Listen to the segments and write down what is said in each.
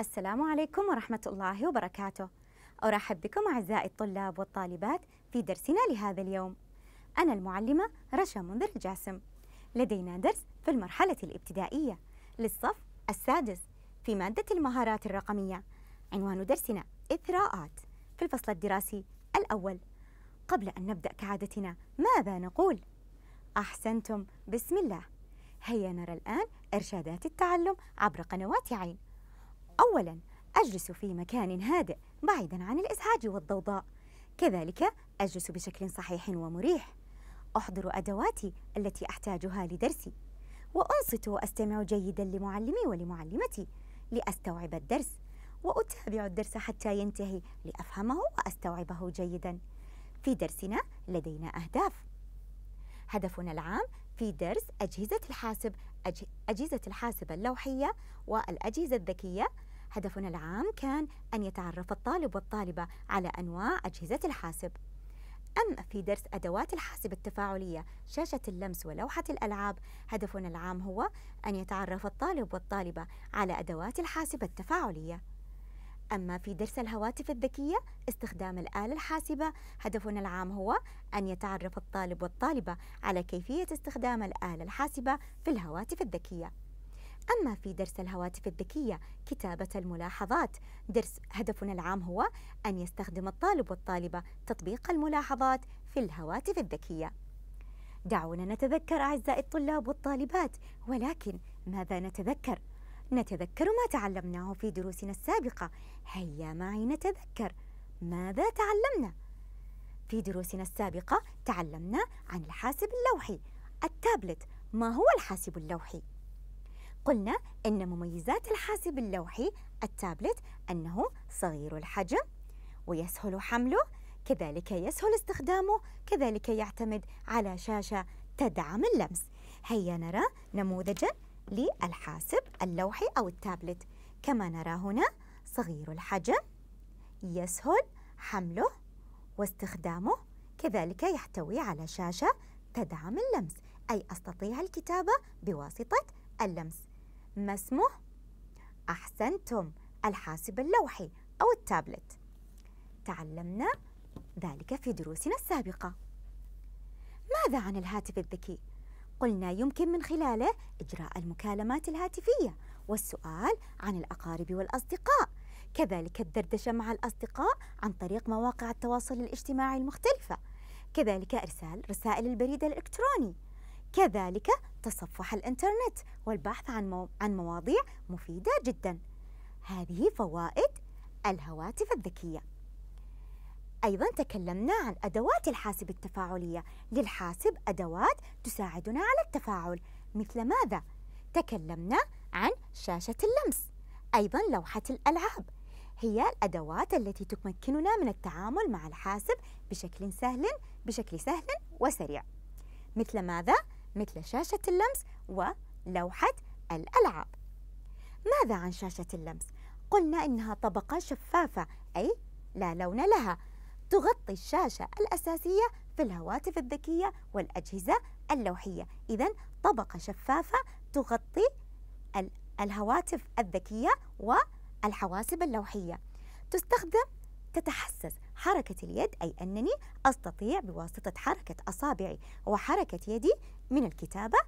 السلام عليكم ورحمة الله وبركاته أرحب بكم أعزائي الطلاب والطالبات في درسنا لهذا اليوم أنا المعلمة رشا منذر الجاسم لدينا درس في المرحلة الابتدائية للصف السادس في مادة المهارات الرقمية عنوان درسنا إثراءات في الفصل الدراسي الأول قبل أن نبدأ كعادتنا ماذا نقول؟ أحسنتم بسم الله هيا نرى الآن إرشادات التعلم عبر قنوات عين أولا أجلس في مكان هادئ بعيدا عن الإزعاج والضوضاء كذلك أجلس بشكل صحيح ومريح أحضر أدواتي التي أحتاجها لدرسي وأنصت وأستمع جيدا لمعلمي ولمعلمتي لأستوعب الدرس وأتابع الدرس حتى ينتهي لأفهمه وأستوعبه جيدا في درسنا لدينا أهداف هدفنا العام في درس أجهزة الحاسب أجهزة الحاسب اللوحية والأجهزة الذكية هدفنا العام كان أن يتعرف الطالب والطالبة على أنواع أجهزة الحاسب أما في درس أدوات الحاسب التفاعلية شاشة اللمس ولوحة الألعاب هدفنا العام هو أن يتعرف الطالب والطالبة على أدوات الحاسب التفاعلية أما في درس الهواتف الذكية استخدام الآلة الحاسبة هدفنا العام هو أن يتعرف الطالب والطالبة على كيفية استخدام الآلة الحاسبة في الهواتف الذكية أما في درس الهواتف الذكية كتابة الملاحظات درس هدفنا العام هو أن يستخدم الطالب والطالبة تطبيق الملاحظات في الهواتف الذكية دعونا نتذكر أعزائي الطلاب والطالبات ولكن ماذا نتذكر؟ نتذكر ما تعلمناه في دروسنا السابقة هيا معي نتذكر ماذا تعلمنا؟ في دروسنا السابقة تعلمنا عن الحاسب اللوحي التابلت ما هو الحاسب اللوحي؟ قلنا أن مميزات الحاسب اللوحي التابلت أنه صغير الحجم ويسهل حمله كذلك يسهل استخدامه كذلك يعتمد على شاشة تدعم اللمس هيا نرى نموذجا للحاسب اللوحي أو التابلت كما نرى هنا صغير الحجم يسهل حمله واستخدامه كذلك يحتوي على شاشة تدعم اللمس أي أستطيع الكتابة بواسطة اللمس ما اسمه؟ أحسنتم الحاسب اللوحي أو التابلت تعلمنا ذلك في دروسنا السابقة ماذا عن الهاتف الذكي؟ قلنا يمكن من خلاله إجراء المكالمات الهاتفية والسؤال عن الأقارب والأصدقاء كذلك الدردشة مع الأصدقاء عن طريق مواقع التواصل الاجتماعي المختلفة كذلك إرسال رسائل البريد الإلكتروني كذلك تصفح الإنترنت والبحث عن, مو... عن مواضيع مفيدة جدا هذه فوائد الهواتف الذكية أيضا تكلمنا عن أدوات الحاسب التفاعلية للحاسب أدوات تساعدنا على التفاعل مثل ماذا؟ تكلمنا عن شاشة اللمس أيضا لوحة الألعاب هي الأدوات التي تمكننا من التعامل مع الحاسب بشكل سهل بشكل سهل وسريع مثل ماذا؟ مثل شاشة اللمس ولوحة الألعاب ماذا عن شاشة اللمس؟ قلنا إنها طبقة شفافة أي لا لون لها تغطي الشاشة الأساسية في الهواتف الذكية والأجهزة اللوحية إذا طبقة شفافة تغطي الهواتف الذكية والحواسب اللوحية تستخدم تتحسس حركة اليد أي أنني أستطيع بواسطة حركة أصابعي وحركة يدي من الكتابة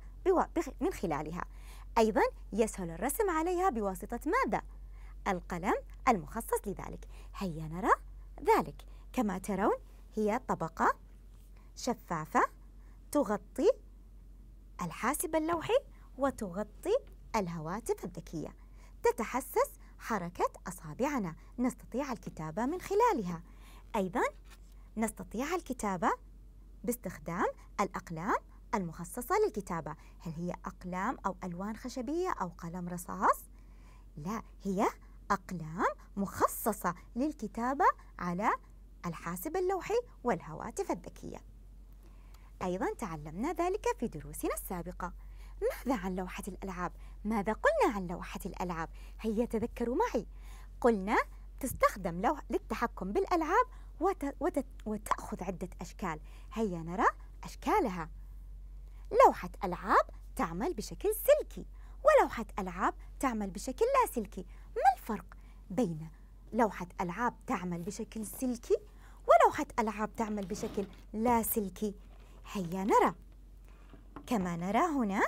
من خلالها أيضا يسهل الرسم عليها بواسطة ماذا؟ القلم المخصص لذلك هيا نرى ذلك كما ترون هي طبقة شفافة تغطي الحاسب اللوحي وتغطي الهواتف الذكية تتحسس حركة أصابعنا نستطيع الكتابة من خلالها أيضا نستطيع الكتابة باستخدام الأقلام المخصصة للكتابة هل هي أقلام أو ألوان خشبية أو قلم رصاص؟ لا هي أقلام مخصصة للكتابة على الحاسب اللوحي والهواتف الذكية أيضا تعلمنا ذلك في دروسنا السابقة ماذا عن لوحة الألعاب؟ ماذا قلنا عن لوحة الألعاب؟ هيا تذكروا معي قلنا تستخدم لوحة للتحكم بالألعاب وتأخذ عدة أشكال هيا نرى أشكالها لوحة ألعاب تعمل بشكل سلكي ولوحة ألعاب تعمل بشكل لاسلكي ما الفرق بين لوحة ألعاب تعمل بشكل سلكي ولوحة ألعاب تعمل بشكل لاسلكي هيا نرى كما نرى هنا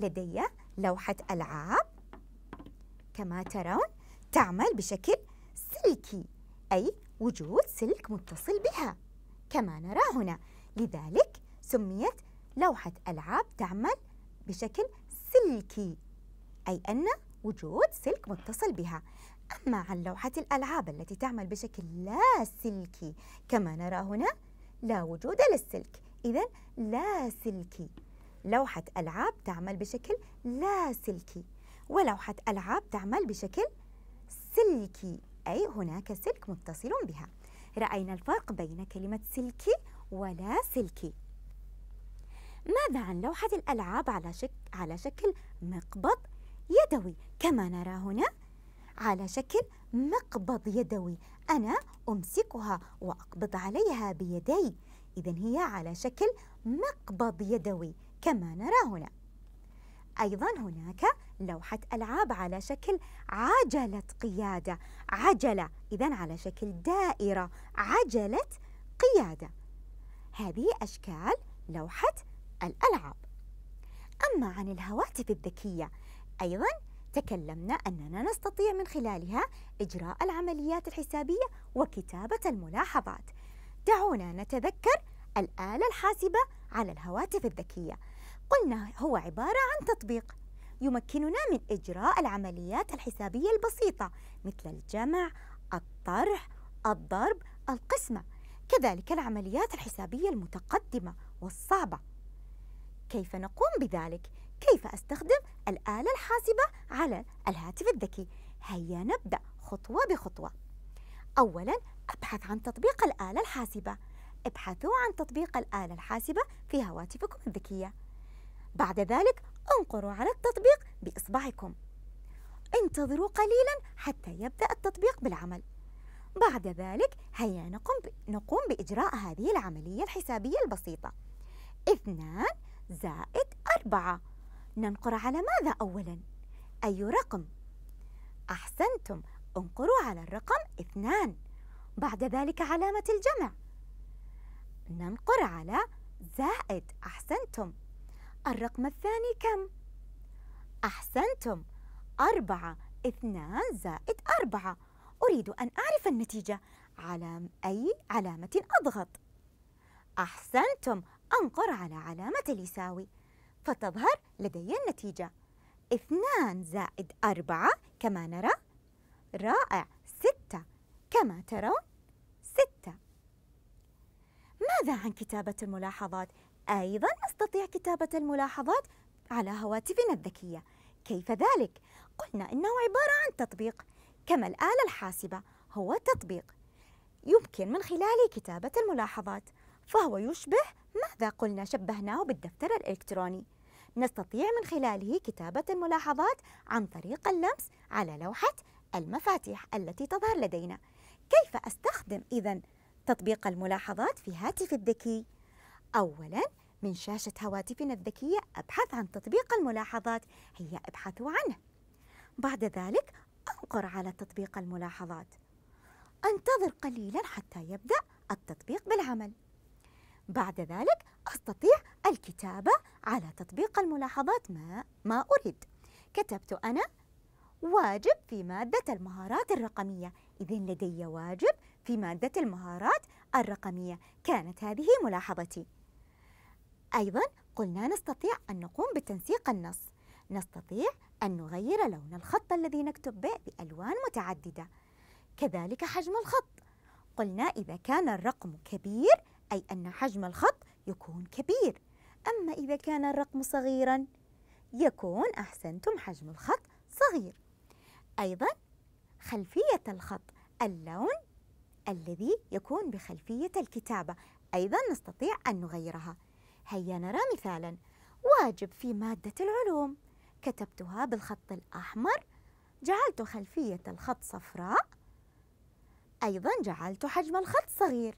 لدي لوحة ألعاب كما ترون تعمل بشكل سلكي أي وجود سلك متصل بها كما نرى هنا لذلك سميت لوحة ألعاب تعمل بشكل سلكي أي أن وجود سلك متصل بها أما عن لوحة الألعاب التي تعمل بشكل لا سلكي كما نرى هنا لا وجود للسلك إذا لا سلكي لوحة ألعاب تعمل بشكل لا سلكي ولوحة ألعاب تعمل بشكل سلكي أي هناك سلك متصل بها رأينا الفرق بين كلمة سلكي ولا سلكي ماذا عن لوحة الألعاب على, شك على شكل مقبض يدوي كما نرى هنا على شكل مقبض يدوي أنا أمسكها وأقبض عليها بيدي إذا هي على شكل مقبض يدوي كما نرى هنا أيضا هناك لوحة ألعاب على شكل عجلة قيادة عجلة إذا على شكل دائرة عجلة قيادة هذه أشكال لوحة الألعاب أما عن الهواتف الذكية أيضا تكلمنا أننا نستطيع من خلالها إجراء العمليات الحسابية وكتابة الملاحظات دعونا نتذكر الآلة الحاسبة على الهواتف الذكية قلنا هو عبارة عن تطبيق يمكننا من إجراء العمليات الحسابية البسيطة مثل الجمع، الطرح، الضرب، القسمة كذلك العمليات الحسابية المتقدمة والصعبة كيف نقوم بذلك؟ كيف أستخدم الآلة الحاسبة على الهاتف الذكي؟ هيا نبدأ خطوة بخطوة أولا أبحث عن تطبيق الآلة الحاسبة ابحثوا عن تطبيق الآلة الحاسبة في هواتفكم الذكية بعد ذلك انقروا على التطبيق بإصبعكم انتظروا قليلا حتى يبدأ التطبيق بالعمل بعد ذلك هيا نقوم, ب... نقوم بإجراء هذه العملية الحسابية البسيطة اثنان زائد أربعة ننقر على ماذا أولا؟ أي رقم؟ أحسنتم انقروا على الرقم اثنان بعد ذلك علامة الجمع ننقر على زائد أحسنتم الرقم الثاني كم؟ أحسنتم أربعة اثنان زائد أربعة أريد أن أعرف النتيجة على أي علامة أضغط؟ أحسنتم أنقر على علامة اليساوي فتظهر لدي النتيجة اثنان زائد أربعة كما نرى رائع ستة كما ترون ستة ماذا عن كتابة الملاحظات أيضا نستطيع كتابة الملاحظات على هواتفنا الذكية كيف ذلك؟ قلنا إنه عبارة عن تطبيق كما الآلة الحاسبة هو تطبيق يمكن من خلاله كتابة الملاحظات فهو يشبه ماذا قلنا شبهناه بالدفتر الإلكتروني نستطيع من خلاله كتابة الملاحظات عن طريق اللمس على لوحة المفاتيح التي تظهر لدينا كيف أستخدم إذا تطبيق الملاحظات في هاتفي الذكي؟ أولاً من شاشة هواتفنا الذكية أبحث عن تطبيق الملاحظات هيا ابحثوا عنه بعد ذلك أنقر على تطبيق الملاحظات أنتظر قليلا حتى يبدأ التطبيق بالعمل بعد ذلك أستطيع الكتابة على تطبيق الملاحظات ما, ما أريد كتبت أنا واجب في مادة المهارات الرقمية إذا لدي واجب في مادة المهارات الرقمية كانت هذه ملاحظتي أيضا قلنا نستطيع أن نقوم بتنسيق النص نستطيع أن نغير لون الخط الذي نكتب به بألوان متعددة كذلك حجم الخط قلنا إذا كان الرقم كبير أي أن حجم الخط يكون كبير أما إذا كان الرقم صغيرا يكون أحسنتم حجم الخط صغير أيضا خلفية الخط اللون الذي يكون بخلفية الكتابة أيضا نستطيع أن نغيرها هيا نرى مثالا واجب في مادة العلوم كتبتها بالخط الأحمر جعلت خلفية الخط صفراء أيضا جعلت حجم الخط صغير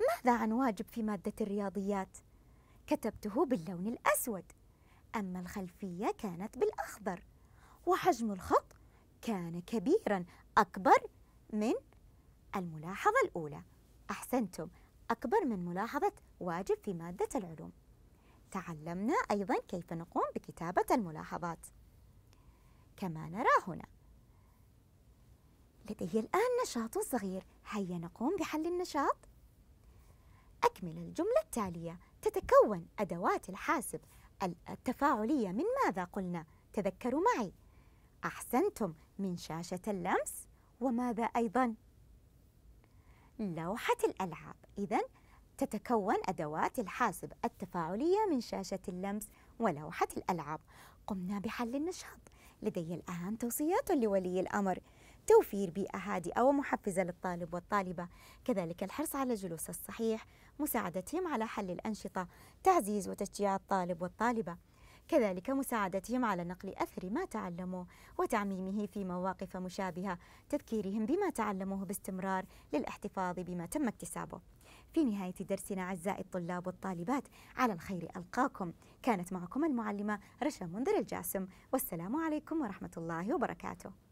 ماذا عن واجب في مادة الرياضيات؟ كتبته باللون الأسود أما الخلفية كانت بالأخضر وحجم الخط كان كبيرا أكبر من الملاحظة الأولى أحسنتم أكبر من ملاحظة واجب في مادة العلوم تعلمنا أيضا كيف نقوم بكتابة الملاحظات كما نرى هنا لدي الآن نشاط صغير هيا نقوم بحل النشاط أكمل الجملة التالية تتكون أدوات الحاسب التفاعلية من ماذا قلنا؟ تذكروا معي أحسنتم من شاشة اللمس وماذا أيضاً؟ لوحة الألعاب إذا تتكون أدوات الحاسب التفاعلية من شاشة اللمس ولوحة الألعاب قمنا بحل النشاط لدي الآن توصيات لولي الأمر توفير بيئة هادئة ومحفزة للطالب والطالبة كذلك الحرص على الجلوس الصحيح مساعدتهم على حل الأنشطة تعزيز وتشجيع الطالب والطالبة كذلك مساعدتهم على نقل أثر ما تعلموه وتعميمه في مواقف مشابهة تذكيرهم بما تعلموه باستمرار للاحتفاظ بما تم اكتسابه في نهاية درسنا أعزائي الطلاب والطالبات على الخير ألقاكم كانت معكم المعلمة رشا منذر الجاسم والسلام عليكم ورحمة الله وبركاته